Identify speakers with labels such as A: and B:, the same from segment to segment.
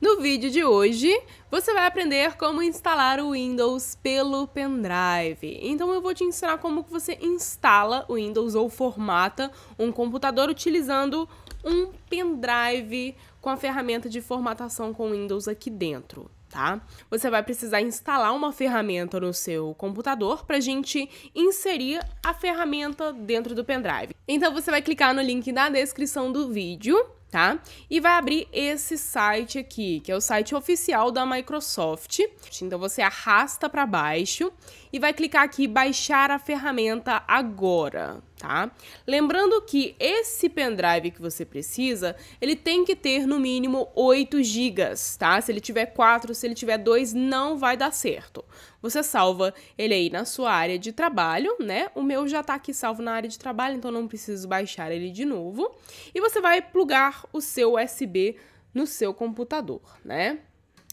A: No vídeo de hoje, você vai aprender como instalar o Windows pelo pendrive. Então eu vou te ensinar como você instala o Windows ou formata um computador utilizando um pendrive com a ferramenta de formatação com Windows aqui dentro. Tá? Você vai precisar instalar uma ferramenta no seu computador para a gente inserir a ferramenta dentro do pendrive. Então você vai clicar no link na descrição do vídeo tá? E vai abrir esse site aqui, que é o site oficial da Microsoft. Então você arrasta para baixo e vai clicar aqui baixar a ferramenta agora tá? Lembrando que esse pendrive que você precisa, ele tem que ter no mínimo 8 GB, tá? Se ele tiver 4, se ele tiver 2, não vai dar certo. Você salva ele aí na sua área de trabalho, né? O meu já tá aqui salvo na área de trabalho, então não preciso baixar ele de novo. E você vai plugar o seu USB no seu computador, né?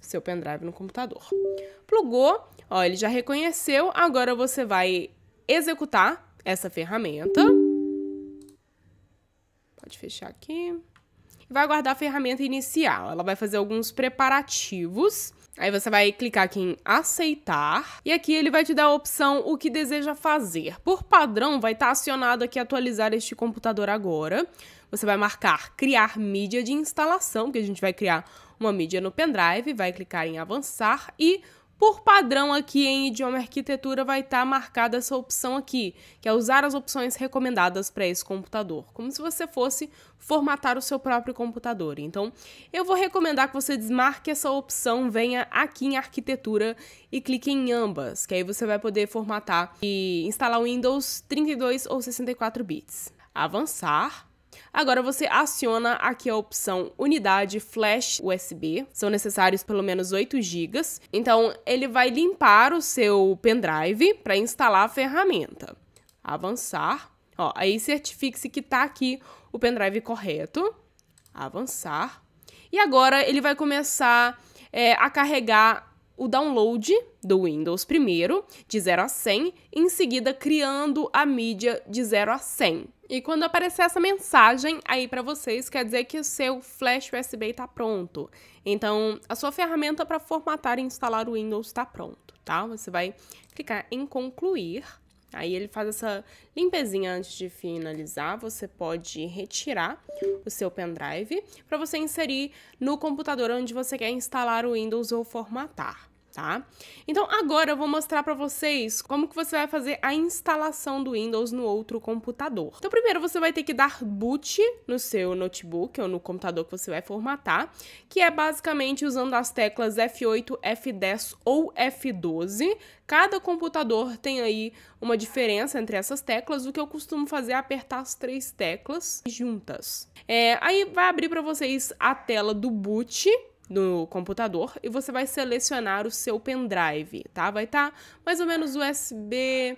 A: Seu pendrive no computador. Plugou, ó, ele já reconheceu, agora você vai executar essa ferramenta. Pode fechar aqui. Vai guardar a ferramenta inicial. Ela vai fazer alguns preparativos. Aí você vai clicar aqui em aceitar e aqui ele vai te dar a opção o que deseja fazer. Por padrão, vai estar tá acionado aqui atualizar este computador agora. Você vai marcar criar mídia de instalação, que a gente vai criar uma mídia no pendrive, vai clicar em avançar e por padrão aqui em idioma arquitetura vai estar tá marcada essa opção aqui, que é usar as opções recomendadas para esse computador, como se você fosse formatar o seu próprio computador. Então, eu vou recomendar que você desmarque essa opção, venha aqui em arquitetura e clique em ambas, que aí você vai poder formatar e instalar o Windows 32 ou 64 bits. Avançar Agora você aciona aqui a opção unidade flash USB, são necessários pelo menos 8 GB. Então ele vai limpar o seu pendrive para instalar a ferramenta. Avançar. Ó, aí certifique-se que está aqui o pendrive correto. Avançar. E agora ele vai começar é, a carregar o download do Windows primeiro, de 0 a 100, em seguida criando a mídia de 0 a 100. E quando aparecer essa mensagem aí para vocês, quer dizer que o seu flash USB está pronto. Então, a sua ferramenta para formatar e instalar o Windows está pronto, tá? Você vai clicar em concluir. Aí ele faz essa limpezinha antes de finalizar. Você pode retirar o seu pendrive para você inserir no computador onde você quer instalar o Windows ou formatar tá? Então agora eu vou mostrar para vocês como que você vai fazer a instalação do Windows no outro computador. Então primeiro você vai ter que dar boot no seu notebook ou no computador que você vai formatar, que é basicamente usando as teclas F8, F10 ou F12. Cada computador tem aí uma diferença entre essas teclas. O que eu costumo fazer é apertar as três teclas juntas. É, aí vai abrir para vocês a tela do boot no computador e você vai selecionar o seu pendrive, tá? Vai estar tá mais ou menos USB,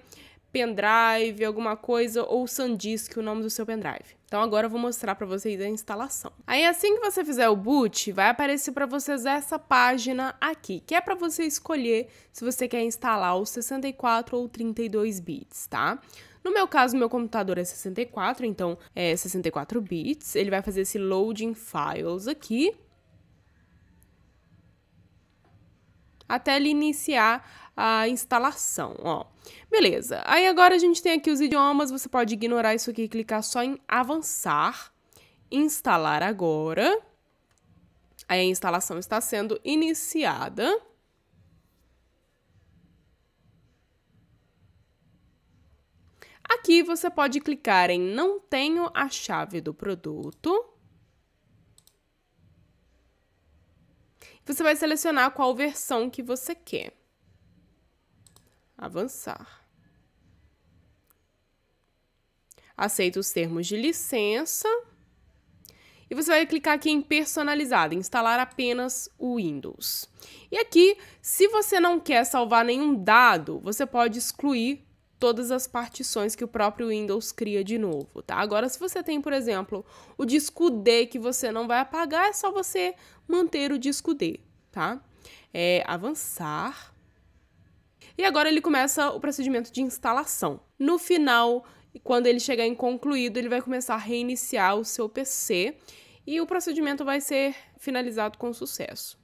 A: pendrive, alguma coisa, ou SanDisk, o nome do seu pendrive. Então agora eu vou mostrar para vocês a instalação. Aí assim que você fizer o boot, vai aparecer para vocês essa página aqui, que é para você escolher se você quer instalar os 64 ou 32 bits, tá? No meu caso, meu computador é 64, então é 64 bits. Ele vai fazer esse loading files aqui. até ele iniciar a instalação, ó. Beleza. Aí agora a gente tem aqui os idiomas, você pode ignorar isso aqui e clicar só em avançar, instalar agora. Aí a instalação está sendo iniciada. Aqui você pode clicar em não tenho a chave do produto. Você vai selecionar qual versão que você quer. Avançar. Aceita os termos de licença. E você vai clicar aqui em personalizado, instalar apenas o Windows. E aqui, se você não quer salvar nenhum dado, você pode excluir todas as partições que o próprio Windows cria de novo, tá? Agora, se você tem, por exemplo, o disco D que você não vai apagar, é só você manter o disco D, tá? É avançar. E agora ele começa o procedimento de instalação. No final, quando ele chegar em concluído, ele vai começar a reiniciar o seu PC e o procedimento vai ser finalizado com sucesso